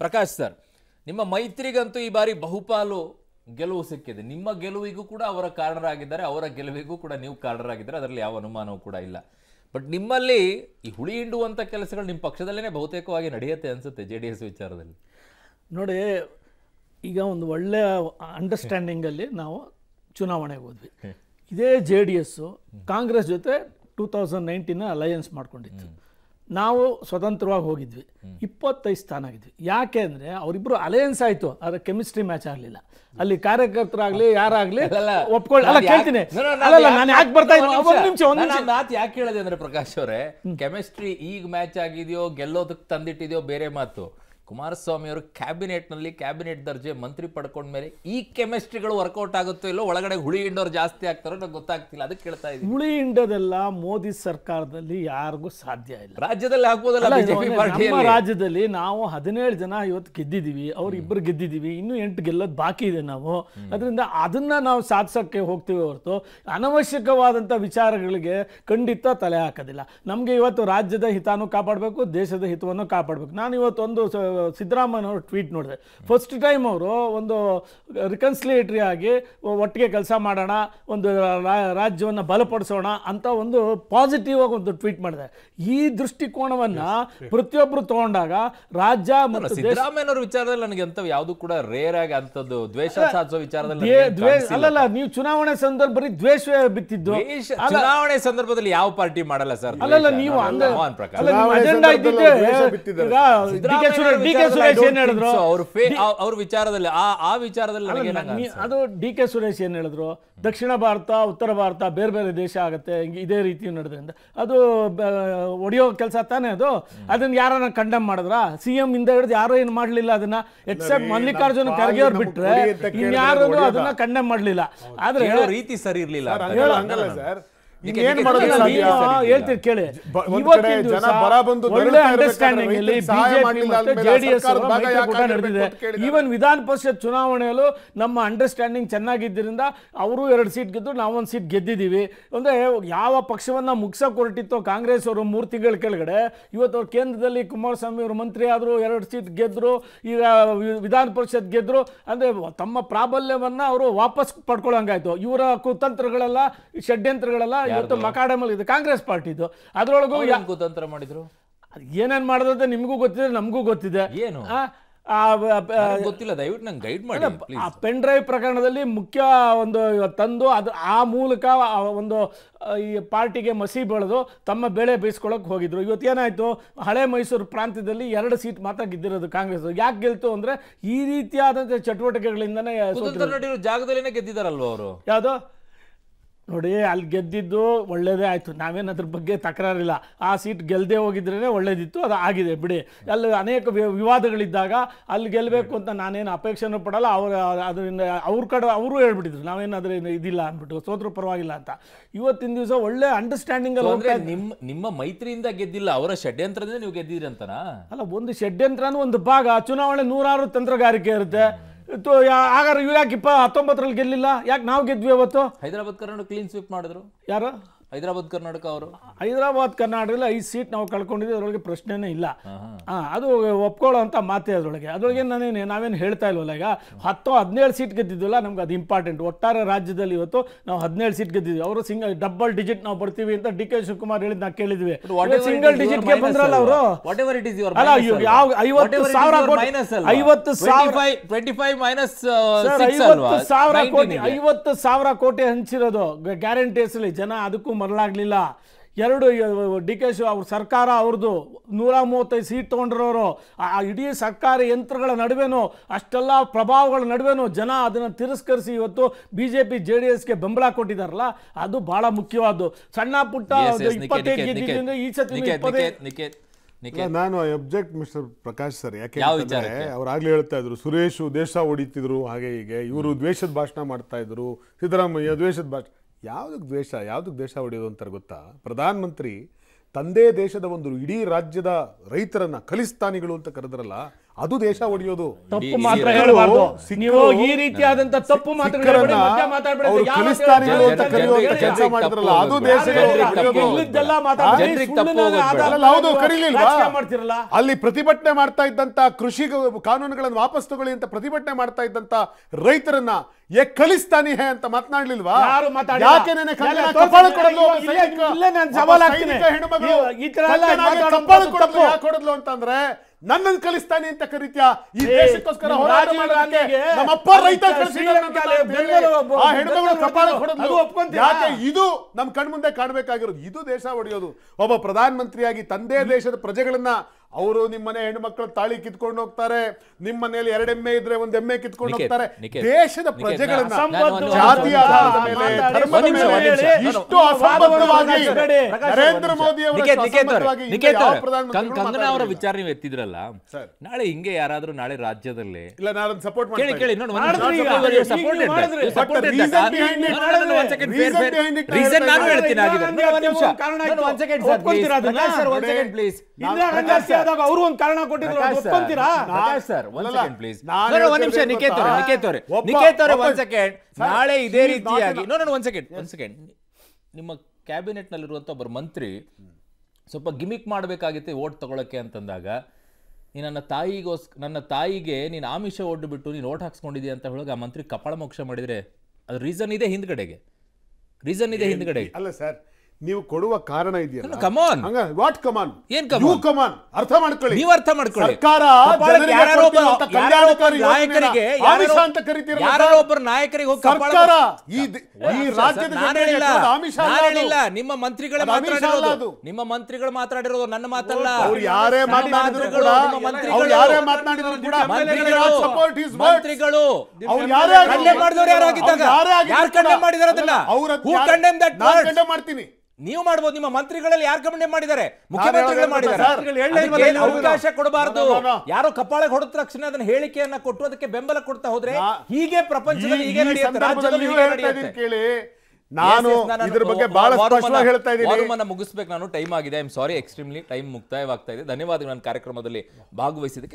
Prakash sir ನಿಮ್ಮ ಮೈತ್ರಿಗಂತೂ ಈ ಬಾರಿ ಬಹುಪಾಲು ಗೆಲುವು ಸಿಕ್ಕಿದೆ ನಿಮ್ಮ ಗೆಲುವಿಗೂ ಕೂಡ ಅವರ ಕಾರಣರಾಗಿದ್ದಾರೆ ಅವರ ಗೆಲುವಿಗೂ ಕೂಡ ನೀವು ಕಾರಣರಾಗಿದ್ದಾರೆ ಅದರಲ್ಲಿ ಯಾವ ಅನುಮಾನವೂ ಕೂಡ ಇಲ್ಲ ಬಟ್ ನಿಮ್ಮಲ್ಲಿ ಈ ಹುಳಿ ಹಿಂಡುವಂಥ ಕೆಲಸಗಳು ನಿಮ್ಮ ಪಕ್ಷದಲ್ಲೇ ಬಹುತೇಕವಾಗಿ ನಡೆಯುತ್ತೆ ಅನಿಸುತ್ತೆ ಜೆ ಡಿ ಎಸ್ ವಿಚಾರದಲ್ಲಿ ನೋಡಿ ಈಗ ಒಂದು ಒಳ್ಳೆಯ ಅಂಡರ್ಸ್ಟ್ಯಾಂಡಿಂಗಲ್ಲಿ ನಾವು ಚುನಾವಣೆಗೆ ಹೋದ್ವಿ ಇದೇ ಜೆ ಡಿ ಎಸ್ಸು ಕಾಂಗ್ರೆಸ್ ಜೊತೆ ಟೂ ತೌಸಂಡ್ ನೈನ್ಟೀನ ಅಲಯನ್ಸ್ ಮಾಡ್ಕೊಂಡಿತ್ತು ನಾವು ಸ್ವತಂತ್ರವಾಗಿ ಹೋಗಿದ್ವಿ ಇಪ್ಪತ್ತೈದು ಸ್ಥಾನ ಆಗಿದ್ವಿ ಯಾಕೆ ಅಂದ್ರೆ ಅವರಿಬ್ಬರು ಅಲಯನ್ಸ್ ಆಯ್ತು ಆದ್ರೆ ಕೆಮಿಸ್ಟ್ರಿ ಮ್ಯಾಚ್ ಆಗಲಿಲ್ಲ ಅಲ್ಲಿ ಕಾರ್ಯಕರ್ತರಾಗಲಿ ಯಾರಾಗಲಿ ಒಪ್ಕೊಳ್ಳಲ್ಲ ಕೇಳ್ತೀನಿ ನಾನು ಯಾಕೆ ಬರ್ತಾ ಒಂದು ನಿಮಿಷ ಒಂದು ಮಾತು ಯಾಕೆ ಕೇಳಿದೆ ಅಂದರೆ ಪ್ರಕಾಶ್ ಅವರೇ ಕೆಮಿಸ್ಟ್ರಿ ಈಗ ಮ್ಯಾಚ್ ಆಗಿದೆಯೋ ಗೆಲ್ಲೋದಕ್ ತಂದಿಟ್ಟಿದೆಯೋ ಬೇರೆ ಮಾತು ಕುಮಾರಸ್ವಾಮಿಯವರು ಕ್ಯಾಬಿನೆಟ್ನಲ್ಲಿ ಕ್ಯಾಬಿನೆಟ್ ದರ್ಜೆ ಮಂತ್ರಿ ಮೇಲೆ ಈ ಕೆಮಿಸ್ಟ್ರಿಗಳು ವರ್ಕೌಟ್ ಆಗುತ್ತೋ ಇಲ್ಲೋ ಒಳಗಡೆ ಹುಳಿ ಹಿಂಡೋರು ಜಾಸ್ತಿ ಆಗ್ತಾರೋ ನಂಗೆ ಗೊತ್ತಾಗ್ತಿಲ್ಲ ಅದಕ್ಕೆ ಕೇಳ್ತಾ ಇದ್ದೀನಿ ಹುಳಿ ಹಿಂಡೋದೆಲ್ಲ ಮೋದಿ ಸರ್ಕಾರದಲ್ಲಿ ಯಾರಿಗೂ ಸಾಧ್ಯ ಇಲ್ಲ ರಾಜ್ಯದಲ್ಲಿ ಆಗ್ಬೋದಲ್ಲ ಬಿಜೆಪಿ ರಾಜ್ಯದಲ್ಲಿ ನಾವು ಹದಿನೇಳು ಜನ ಇವತ್ತು ಗೆದ್ದಿದ್ದೀವಿ ಅವ್ರು ಇಬ್ಬರು ಗೆದ್ದಿದ್ದೀವಿ ಇನ್ನೂ ಎಂಟು ಗೆಲ್ಲೋದು ಬಾಕಿ ಇದೆ ನಾವು ಅದರಿಂದ ಅದನ್ನ ನಾವು ಸಾಧಿಸೋಕ್ಕೆ ಹೋಗ್ತೀವಿ ಹೊರತು ಅನವಶ್ಯಕವಾದಂಥ ವಿಚಾರಗಳಿಗೆ ಖಂಡಿತ ತಲೆ ಹಾಕೋದಿಲ್ಲ ನಮಗೆ ಇವತ್ತು ರಾಜ್ಯದ ಹಿತಾನು ಕಾಪಾಡಬೇಕು ದೇಶದ ಹಿತವನ್ನು ಕಾಪಾಡಬೇಕು ನಾನು ಇವತ್ತೊಂದು ಸಿದ್ದರಾಮಯ್ಯನವರು ಟ್ವೀಟ್ ನೋಡಿದೆ ಫಸ್ಟ್ ಟೈಮ್ ಅವರು ಒಂದು ರಿಕನ್ಸಿಲೇಟರಿ ಆಗಿ ಒಟ್ಟಿಗೆ ಕೆಲಸ ಮಾಡೋಣ ಒಂದು ರಾಜ್ಯವನ್ನು ಬಲಪಡಿಸೋಣ ಅಂತ ಒಂದು ಪಾಸಿಟಿವ್ ಆಗಿ ಒಂದು ಟ್ವೀಟ್ ಮಾಡಿದೆ ಈ ದೃಷ್ಟಿಕೋನವನ್ನು ಪ್ರತಿಯೊಬ್ಬರು ತಗೊಂಡಾಗ ರಾಜ್ಯ ಮತ್ತು ವಿಚಾರದಲ್ಲಿ ನನಗೆ ಅಂತ ಯಾವುದು ಕೂಡ ರೇರ್ ಆಗಿ ಅಂತದ್ದು ದ್ವೇಷ ಸಾಧಿಸೋ ವಿಚಾರದಲ್ಲಿ ಅಲ್ಲ ನೀವು ಚುನಾವಣೆ ಸಂದರ್ಭದಲ್ಲಿ ದ್ವೇಷ ಬಿತ್ತಿದ್ದು ಚುನಾವಣೆ ಸಂದರ್ಭದಲ್ಲಿ ಯಾವ ಪಾರ್ಟಿ ಮಾಡಲ್ಲ ಸರ್ ಅಲ್ಲ ನೀವು ಅಜೆಂಡಾ ಇದ್ದಿದ್ದೆ ಹೇಳಿದ್ರು ವಿಚಾರದಲ್ಲಿ ಆ ಆ ವಿಚಾರದಲ್ಲಿ ಅದು ಡಿ ಕೆ ಸುರೇಶ್ ಏನ್ ಹೇಳಿದ್ರು ದಕ್ಷಿಣ ಭಾರತ ಉತ್ತರ ಭಾರತ ಬೇರೆ ಬೇರೆ ದೇಶ ಆಗುತ್ತೆ ಇದೇ ರೀತಿ ನಡೆದ್ರಿಂದ ಅದು ಒಡಿಯೋ ಕೆಲಸ ತಾನೇ ಅದು ಅದನ್ನ ಯಾರನ್ನ ಕಂಡಮ್ ಮಾಡಿದ್ರ ಸಿ ಎಂ ಹಿಡಿದು ಯಾರು ಏನ್ ಮಾಡ್ಲಿಲ್ಲ ಅದನ್ನ ಎಕ್ಸೆಪ್ಟ್ ಮಲ್ಲಿಕಾರ್ಜುನ ಖರ್ಗೆ ಅವ್ರು ಬಿಟ್ರೆ ಇನ್ಯಾರು ಅದನ್ನ ಕಂಡಮ್ ಮಾಡ್ಲಿಲ್ಲ ಆದ್ರೆ ಹೇಳೋ ರೀತಿ ಸರಿ ಇರ್ಲಿಲ್ಲ ಕೇಳಿ ಜೆಡಿಎಸ್ ಈವನ್ ವಿಧಾನ ಪರಿಷತ್ ಚುನಾವಣೆಯಲ್ಲೂ ನಮ್ಮ ಅಂಡರ್ಸ್ಟ್ಯಾಂಡಿಂಗ್ ಚೆನ್ನಾಗಿದ್ದರಿಂದ ಅವರು ಎರಡು ಸೀಟ್ ಗೆದ್ದು ಒಂದ್ ಸೀಟ್ ಗೆದ್ದಿದೀವಿ ಅಂದ್ರೆ ಯಾವ ಪಕ್ಷವನ್ನ ಮುಗಿಸೋಕೆ ಹೊರಟಿತ್ತೋ ಕಾಂಗ್ರೆಸ್ ಅವರು ಮೂರ್ತಿಗಳ ತಿಂಗಳ ಕೆಳಗಡೆ ಇವತ್ತು ಅವ್ರ ಕೇಂದ್ರದಲ್ಲಿ ಕುಮಾರಸ್ವಾಮಿ ಅವರು ಮಂತ್ರಿ ಆದ್ರು ಎರಡು ಸೀಟ್ ಗೆದ್ರು ಈಗ ವಿಧಾನ ಪರಿಷತ್ ಗೆದ್ರು ಅಂದ್ರೆ ತಮ್ಮ ಪ್ರಾಬಲ್ಯವನ್ನ ಅವರು ವಾಪಸ್ ಪಡ್ಕೊಳ್ಳೋಂಗಾಯ್ತು ಇವರ ಕುತಂತ್ರಗಳೆಲ್ಲ ಷಡ್ಯಂತ್ರಗಳೆಲ್ಲ ಇವತ್ತು ಮಕಾಡಮಲ್ಲಿ ಇದೆ ಕಾಂಗ್ರೆಸ್ ಪಾರ್ಟಿದು ಅದ್ರೊಳಗೂ ಕುತಂತ್ರ ಮಾಡಿದ್ರು ಏನೇನ್ ಮಾಡಿದ್ರಂತ ನಿಮಗೂ ಗೊತ್ತಿದೆ ನಮಗೂ ಗೊತ್ತಿದೆ ಏನು ಗೊತ್ತಿಲ್ಲ ದಯವಿಟ್ಟು ನಂಗೆ ಗೈಡ್ ಮಾಡಿ ಆ ಪೆನ್ ಡ್ರೈವ್ ಪ್ರಕರಣದಲ್ಲಿ ಮುಖ್ಯ ಒಂದು ತಂದು ಅದು ಆ ಮೂಲಕ ಒಂದು ಈ ಪಾರ್ಟಿಗೆ ಮಸಿ ಬೆಳೆದು ತಮ್ಮ ಬೆಳೆ ಬೇಯಿಸ್ಕೊಳ್ಳೋಕೆ ಹೋಗಿದ್ರು ಇವತ್ತು ಏನಾಯಿತು ಹಳೆ ಮೈಸೂರು ಪ್ರಾಂತ್ಯದಲ್ಲಿ ಎರಡು ಸೀಟ್ ಮಾತ್ರ ಗೆದ್ದಿರೋದು ಕಾಂಗ್ರೆಸ್ ಯಾಕೆ ಗೆಲ್ತು ಅಂದ್ರೆ ಈ ರೀತಿಯಾದಂಥ ಚಟುವಟಿಕೆಗಳಿಂದನೇ ಜಾಗದಲ್ಲಿನೇ ಗೆದ್ದಿದ್ದಾರಲ್ವ ಅವರು ಯಾವುದು ನೋಡಿ ಅಲ್ಲಿ ಗೆದ್ದಿದ್ದು ಒಳ್ಳೇದೇ ಆಯಿತು ನಾವೇನು ಅದ್ರ ಬಗ್ಗೆ ತಕರಾರಿಲ್ಲ ಆ ಸೀಟ್ ಗೆಲ್ಲದೆ ಹೋಗಿದ್ರೇ ಒಳ್ಳೇದಿತ್ತು ಅದು ಆಗಿದೆ ಬಿಡಿ ಅಲ್ಲಿ ಅನೇಕ ವಿವಾದಗಳಿದ್ದಾಗ ಅಲ್ಲಿ ಗೆಲ್ಲಬೇಕು ಅಂತ ನಾನೇನು ಅಪೇಕ್ಷೆನೂ ಪಡಲ್ಲ ಅವ್ರ ಅದರಿಂದ ಅವ್ರ ಕಡೆ ಅವರು ಹೇಳ್ಬಿಟ್ಟಿದ್ರು ನಾವೇನು ಇದಿಲ್ಲ ಅಂದ್ಬಿಟ್ಟು ಸೋತ್ರ ಪರವಾಗಿಲ್ಲ ಅಂತ ಇವತ್ತಿನ ದಿವಸ ಒಳ್ಳೆ ಅಂಡರ್ಸ್ಟ್ಯಾಂಡಿಂಗಲ್ಲಿ ನಿಮ್ಮ ನಿಮ್ಮ ಮೈತ್ರಿಯಿಂದ ಗೆದ್ದಿಲ್ಲ ಅವರ ಷಡ್ಯಂತ್ರದಿಂದ ನೀವು ಗೆದ್ದಿದ್ರಿ ಅಂತನಾ ಅಲ್ಲ ಒಂದು ಷಡ್ಯಂತ್ರನೂ ಒಂದು ಭಾಗ ಚುನಾವಣೆ ನೂರಾರು ತಂತ್ರಗಾರಿಕೆ ಇರುತ್ತೆ ಹಾಗಾದ್ರೆ ಇವ್ರು ಯಾಕಿಪ್ಪ ಹತ್ತೊಂಬತ್ತರಲ್ಲಿ ಗೆಲ್ಲಿಲ್ಲ ಯಾಕೆ ನಾವು ಗೆದ್ವಿ ಅವತ್ತು ಹೈದರಾಬಾದ್ ಕರ್ನಾಟಕ ಕ್ಲೀನ್ ಸ್ವೀಪ್ ಮಾಡಿದ್ರು ಯಾರು ಹೈದರಾಬಾದ್ ಕರ್ನಾಟಕ ಅವರು ಹೈದರಾಬಾದ್ ಕರ್ನಾಟಕದಲ್ಲಿ ಐದು ಸೀಟ್ ನಾವು ಕಳ್ಕೊಂಡಿದ್ವಿ ಅದರೊಳಗೆ ಪ್ರಶ್ನೆನೇ ಇಲ್ಲ ಅದು ಒಪ್ಕೊಳ್ಳೋ ಅಂತ ಮಾತೆ ಅದರೊಳಗೆ ಅದರೊಳಗೆ ನಾನೇನು ನಾವೇನು ಹೇಳ್ತಾ ಇಲ್ವಲ್ಲ ಈಗ ಹತ್ತು ಹದಿನೇಳು ಸೀಟ್ ಗೆದ್ದಿದ್ವಲ್ಲ ನಮ್ಗೆ ಅದು ಇಂಪಾರ್ಟೆಂಟ್ ಒಟ್ಟಾರೆ ರಾಜ್ಯದಲ್ಲಿ ಇವತ್ತು ನಾವು ಹದಿನೇಳು ಸೀಟ್ ಗೆದ್ದಿದ್ವಿ ಅವರು ಸಿಂಗಲ್ ಡಬಲ್ ಡಿಜಿಟ್ ನಾವು ಬರ್ತೀವಿ ಅಂತ ಡಿ ಕೆ ಶಿವಕುಮಾರ್ ಹೇಳಿದ್ ನಾವು ಕೇಳಿದ್ವಿ ಸಿಂಗಲ್ ಡಿಜಿಟ್ ಡಿಜಿಟ್ಗೆ ಬಂದ್ರಲ್ಲ ಅವರು ಅಲ್ಲ ಯಾವ ಐವತ್ತು ಸಾವಿರ ಐವತ್ತು ಸಾವಿರ ಟ್ವೆಂಟಿ ಫೈವ್ ಮೈನಸ್ ಸಾವಿರ ಕೋಟಿ ಐವತ್ತು ಸಾವಿರ ಕೋಟಿ ಹಂಚಿರೋದು ಗ್ಯಾರಂಟೀಸ್ ಜನ ಅದಕ್ಕೂ ಬರಲಾಗಲಿಲ್ಲ ಎರಡು ಡಿ ಕೆ ಶಿವ ಅವ್ರ ಸರ್ಕಾರ ಅವ್ರದ್ದು ನೂರ ಮೂವತ್ತೈದು ಸೀಟ್ ತೊಗೊಂಡಿರೋರು ಆ ಇಡೀ ಸರ್ಕಾರಿ ಯಂತ್ರಗಳ ನಡುವೆನೂ ಅಷ್ಟೆಲ್ಲ ಪ್ರಭಾವಗಳ ನಡುವೆನೂ ಜನ ಅದನ್ನು ತಿರಸ್ಕರಿಸಿ ಇವತ್ತು B J P J D ಎಸ್ಗೆ ಬೆಂಬಲ ಕೊಟ್ಟಿದ್ದಾರಲ್ಲ ಅದು ಭಾಳ ಮುಖ್ಯವಾದ್ದು ಸಣ್ಣ ಪುಟ್ಟ ಇಪ್ಪತ್ತೈದು ಈ ಸತಿ ನಾನು ಅಬ್ಜೆಕ್ಟ್ ಮಿಸ್ಟರ್ ಪ್ರಕಾಶ್ ಸರ್ ಯಾಕೆ ಆಗ್ಲೇ ಹೇಳ್ತಾ ಇದ್ರು ಸುರೇಶ್ ದೇಶ ಹೊಡಿತಿದ್ರು ಹಾಗೆ ಹೀಗೆ ಇವರು ದ್ವೇಷದ ಭಾಷಣ ಮಾಡ್ತಾ ಇದ್ರು ಸಿದ್ದರಾಮಯ್ಯ ದ್ವೇಷದ ಭಾಷಣ ಯಾವುದಕ್ಕೆ ದ್ವೇಷ ಯಾವುದಕ್ಕೆ ದ್ವೇಷ ಹೊಡೆಯೋದು ಅಂತಾರೆ ಗೊತ್ತಾ ಪ್ರಧಾನಮಂತ್ರಿ ತಂದೆ ದೇಶದ ಒಂದು ಇಡೀ ರಾಜ್ಯದ ರೈತರನ್ನು ಕಲಿಸ್ತಾನಿಗಳು ಅಂತ ಕರೆದ್ರಲ್ಲ ಅದು ದೇಶ ಒಡೆಯೋದು ತಪ್ಪು ಮಾತ್ರ ನೀವು ಈ ರೀತಿಯಾದಂತ ತಪ್ಪು ಅಲ್ಲಿ ಪ್ರತಿಭಟನೆ ಮಾಡ್ತಾ ಇದ್ದಂತ ಕೃಷಿ ಕಾನೂನುಗಳನ್ನು ವಾಪಸ್ ತಗೊಳ್ಳಿ ಅಂತ ಪ್ರತಿಭಟನೆ ಮಾಡ್ತಾ ಇದ್ದಂತ ರೈತರನ್ನ ಎ ಕಲಿಸ್ತಾನಿ ಹೇ ಅಂತ ಮಾತನಾಡ್ಲಿಲ್ವಾ ಯಾರು ಯಾಕೆ ಕೊಡಲು ಅಂತಂದ್ರೆ ನನ್ನನ್ನು ಕಲಿಸ್ತಾನೆ ಅಂತ ಕರೀತ್ಯಾ ಈ ದೇಶಕ್ಕೋಸ್ಕರ ಹೋರಾಟ ನಮ್ಮಪ್ಪ ರೈತ ಯಾಕೆ ಇದು ನಮ್ಮ ಕಣ್ಮುಂದೆ ಕಾಣಬೇಕಾಗಿರೋದು ಇದು ದೇಶ ಒಡೆಯೋದು ಒಬ್ಬ ಪ್ರಧಾನ ಮಂತ್ರಿಯಾಗಿ ತಂದೆ ದೇಶದ ಪ್ರಜೆಗಳನ್ನ ಅವರು ನಿಮ್ಮನೆ ಮಕ್ಕಳು ತಾಳಿ ಕಿತ್ಕೊಂಡು ಹೋಗ್ತಾರೆ ನಿಮ್ಮ ಮನೆಯಲ್ಲಿ ಎರಡೆಮ್ಮೆ ಎಮ್ಮೆ ಇದ್ರೆ ಒಂದ್ ಎಮ್ಮೆ ಕಿತ್ಕೊಂಡು ಹೋಗ್ತಾರೆ ದೇಶದ ಪ್ರಜೆಗಳನ್ನ ಜಾತಿ ಆಧಾರದ ಇಷ್ಟು ಅಸಂಬದ್ಧವಾಗಿ ನರೇಂದ್ರ ಮೋದಿ ಕಂಗನಾ ಅವರ ವಿಚಾರ ನೀವು ಎತ್ತಿದ್ರಲ್ಲ ನಾಳೆ ಹಿಂಗೆ ಯಾರಾದ್ರೂ ನಾಳೆ ರಾಜ್ಯದಲ್ಲಿ ಇಲ್ಲ ನಾನು ಸಪೋರ್ಟ್ ಕೇಳಿ ಕೇಳಿ ಪ್ಲೀಸ್ ಮಾಡಿದಾಗ ಅವರು ಒಂದು ಕಾರಣ ಕೊಟ್ಟಿದ್ರು ಒಪ್ಕೊಂತೀರಾ ಸರ್ ಒಂದ್ ಸೆಕೆಂಡ್ ಪ್ಲೀಸ್ ಒಂದ್ ನಿಮಿಷ ನಿಕೇತ್ ಅವರೇ ನಿಕೇತ್ ಅವರೇ ನಿಕೇತ್ ಅವರೇ ಒಂದ್ ಸೆಕೆಂಡ್ ನಾಳೆ ಇದೇ ರೀತಿಯಾಗಿ ನೋ ನಾನು ಒಂದ್ ಸೆಕೆಂಡ್ ಒಂದ್ ಸೆಕೆಂಡ್ ನಿಮ್ಮ ಕ್ಯಾಬಿನೆಟ್ ನಲ್ಲಿರುವಂತ ಒಬ್ಬ ಮಂತ್ರಿ ಸ್ವಲ್ಪ ಗಿಮಿಕ್ ಮಾಡಬೇಕಾಗಿತ್ತು ಓಟ್ ತಗೊಳಕ್ಕೆ ಅಂತಂದಾಗ ನನ್ನ ತಾಯಿಗೋಸ್ ನನ್ನ ತಾಯಿಗೆ ನೀನು ಆಮಿಷ ಒಡ್ಡು ಬಿಟ್ಟು ನೀನು ಓಟ್ ಹಾಕ್ಸ್ಕೊಂಡಿದ್ದೀಯ ಅಂತ ಹೇಳೋಕೆ ಆ ಮಂತ್ರಿ ಕಪಾಳ ಮೋಕ್ಷ ಮಾಡಿದರೆ ಅದು ರೀಸನ್ ಇದೆ ಹಿಂದ್ಗಡೆಗೆ ರೀಸನ್ ಇದೆ ಹಿಂದ್ಗಡೆ ಅಲ್ಲ ಸರ್ ನೀವು ಕೊಡುವ ಕಾರಣ ಇದೆಯಲ್ಲ ಕಮಾನ್ ಹಂಗ ವಾಟ್ ಕಮಾನ್ ಏನ್ ಕಮಾನ್ ಕಮಾನ್ ಅರ್ಥ ಮಾಡ್ಕೊಳ್ಳಿ ನೀವು ಅರ್ಥ ಮಾಡ್ಕೊಳ್ಳಿ ಸರ್ಕಾರ ಯಾರೋ ಒಬ್ಬ ನಾಯಕರಿಗೆ ಆಮಿಷ ಅಂತ ಕರಿತೀರ ಯಾರೋ ಒಬ್ಬರು ನಾಯಕರಿಗೆ ಹೋಗಿ ಸರ್ಕಾರ ಈ ಈ ರಾಜ್ಯದ ಹೇಳಿಲ್ಲ ಆಮಿಷ ಅಲ್ಲ ನಿಮ್ಮ ಮಂತ್ರಿಗಳೇ ಮಾತಾಡಿರೋದು ನಿಮ್ಮ ಮಂತ್ರಿಗಳು ಮಾತಾಡಿರೋದು ನನ್ನ ಮಾತಲ್ಲ ಅವರು ಯಾರೇ ಮಾತನಾಡಿದ್ರು ಕೂಡ ಅವರು ಯಾರೇ ಮಾತನಾಡಿದ್ರು ಕೂಡ ಸಪೋರ್ಟ್ ಇಸ್ ಮಂತ್ರಿಗಳು ಅವರು ಯಾರೇ ಕಂಡೆ ಮಾಡಿದವರು ಯಾರು ಆಗಿದ್ದಾಗ ಯಾರು ಕಂಡೆ ಮಾಡಿದಾರೆ ಅದನ್ನ ಅವರು ಕಂಡೆಮ್ ದಟ್ ನಾನು ಕಂಡೆ ಮಾಡ್ತೀನಿ ನೀವು ಮಾಡ್ಬೋದು ನಿಮ್ಮ ಮಂತ್ರಿಗಳಲ್ಲಿ ಯಾರು ಕಮಂಡೆ ಮಾಡಿದ್ದಾರೆ ಮುಖ್ಯಮಂತ್ರಿಗಳು ಮಾಡಿದ್ದಾರೆ ಅವಕಾಶ ಕೊಡಬಾರದು ಯಾರು ಕಪ್ಪಾಳೆ ಹೊಡೆದ ತಕ್ಷಣ ಅದನ್ನ ಹೇಳಿಕೆಯನ್ನ ಕೊಟ್ಟು ಅದಕ್ಕೆ ಬೆಂಬಲ ಕೊಡ್ತಾ ಹೋದ್ರೆ ಹೀಗೆ ಪ್ರಪಂಚದಲ್ಲಿ ಹೀಗೆ ನಡೆಯುತ್ತೆ ರಾಜ್ಯದಲ್ಲಿ ನಾನು ಇದ್ರ ಬಗ್ಗೆ ಬಹಳ ಸ್ಪಷ್ಟವಾಗಿ ಹೇಳ್ತಾ ಇದ್ದೀನಿ ಮುಗಿಸ್ಬೇಕು ನಾನು ಟೈಮ್ ಆಗಿದೆ I am sorry extremely time ಮುಕ್ತಾಯವಾಗ್ತಾ ಇದೆ ಧನ್ಯವಾದಗಳು ನನ್ನ ಕಾರ್ಯಕ್ರಮದಲ್ಲಿ ಭಾಗವಹಿಸಿದಕ್ಕೆ